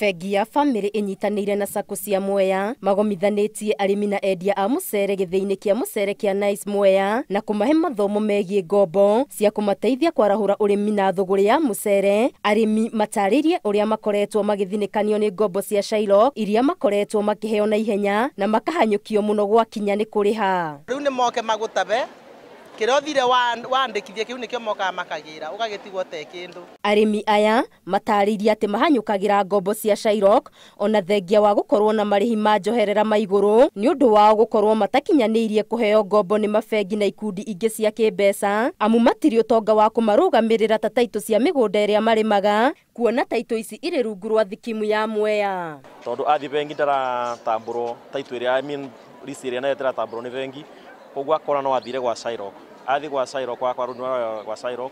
bengi ya bamĩrĩ ĩnyitanĩire na sako cia Mwea magomithanĩtie arĩmi na endia a mũcere gĩthĩ kia kĩa mũcere kĩa Nice Mwea na kũmahe mathomo megiĩ ngombo cia kũmateithia kwarahũra ũrĩmi na thũgũrĩ ya mũcere arĩmi mataririe ũrĩa makoretwo magĩthinĩkanio nĩ ngombo cia Shailock iria makoretwo makĩheo na ihenya na makahanyũkio mũno gwakinya nĩ kuriha riu ni moke magutabe kirothire rä kiu nikio thire makagira ugagitigwo te kindu arimi aya matarĩirie ati mahanyukagira ngombo cia Shyrok ona thengia wa gukorwo na marihi ma njoherera ma ni undu ũndũ wao gũkorwo matakinyanĩirie kũheo ngombo ni mabengi na ikundi ingĩ cia kĩmbeca amu matiri utonga wa kũmarũgamĩrĩra ta taitũ cia mĩgũnda ĩrĩa marimaga kuona taito ici irĩ rungu rwa thikimu ya Mwea tondu athi bengi ndaratambũrwo taito ĩrĩa I mean, risi ĩrĩa nayo ĩtaratambũrwo ni bengi koguo akona no athire gwa Shyrok athi gwa Cairo kwa kwa runwa gwa Cairo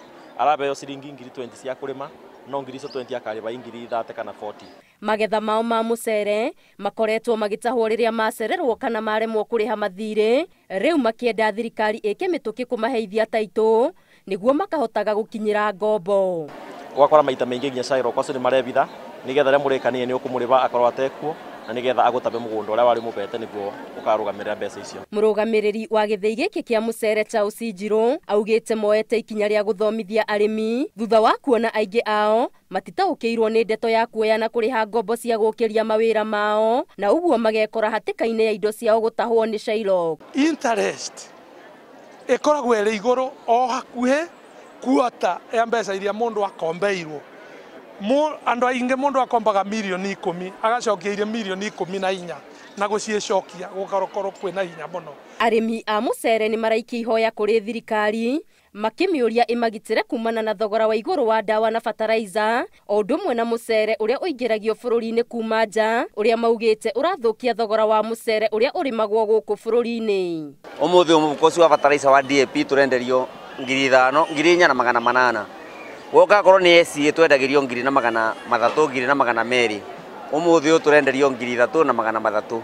yo ciringi ngiri 20 cia kurima no ngiri icio 20 ba ngiri ithate kana 40 magetha mao ma mucere makoretwo magĩtahwo rĩrĩa macererwo kana maremwo kũrĩha mathire riu makienda thirikari ĩke mituki kumaheithia taito niguo makahotaga gukinyira ngombo gwakora maita maingĩ nginya Cairo so ni marebitha nigetha rĩa murekanie ni ũkũmũrĩba akorwo atekuo na nigetha agutabe mugundo uria wari mubete niguo ukarugamirira mbeca icio murugamiriri wa githii giki kia mucere ta ucinjiru augite moete ikinya ria guthomithia arimi thutha wa kuona aingi ao matitaũkĩirũo ni ndeto ya kuoyana ha ngombo cia gukiria mawira mao na ũguo magekora hatĩka-inĩ ya indo ciao gũtahwo ni Shilog. Interest ĩkoragwo ĩrĩ igũrũ o hakuhe kuota ya mbeca iria mũndũ akombeirwo andå aingä må ndå akombaga mirioni ikå agacokia irio mirioni ikå na inya na gå ciäcokia gåkorwo kwä na hinya må no arĩmi a mũcere nä maraikia ihoya kũrĩ thirikari makĩmĩũria ĩmagitĩre kumana na thogora wa rå wa ndawa na bataraiza o ũndũ ũmwe na mũcere ũrĩa bå bũrũri-inĩ kuma nja ũrĩa maugĩte ũrathũkia thogora wa mũcere ũrĩa ũrĩmagwo magwo bũrũri-inĩ ũmũthĩ mũhuko ũcio wa bataraica wa DAP tũrenderio ngiri ithano ngiri inya na magana manana wokakorwo nä SCA twendagärio ngiri na magana mathatå ngiri na magana merä umuthi uyu turenderio ngiri ithatu na magana mathatu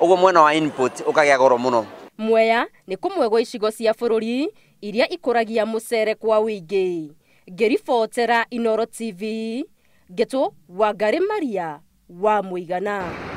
uguo mwena wa input ukagia goro muno mweya ni kumwe gwa icigo cia bururi iria ikuragia mucere kwa wingi ngiribotera inoro tv ngitu wangari maria wa muigana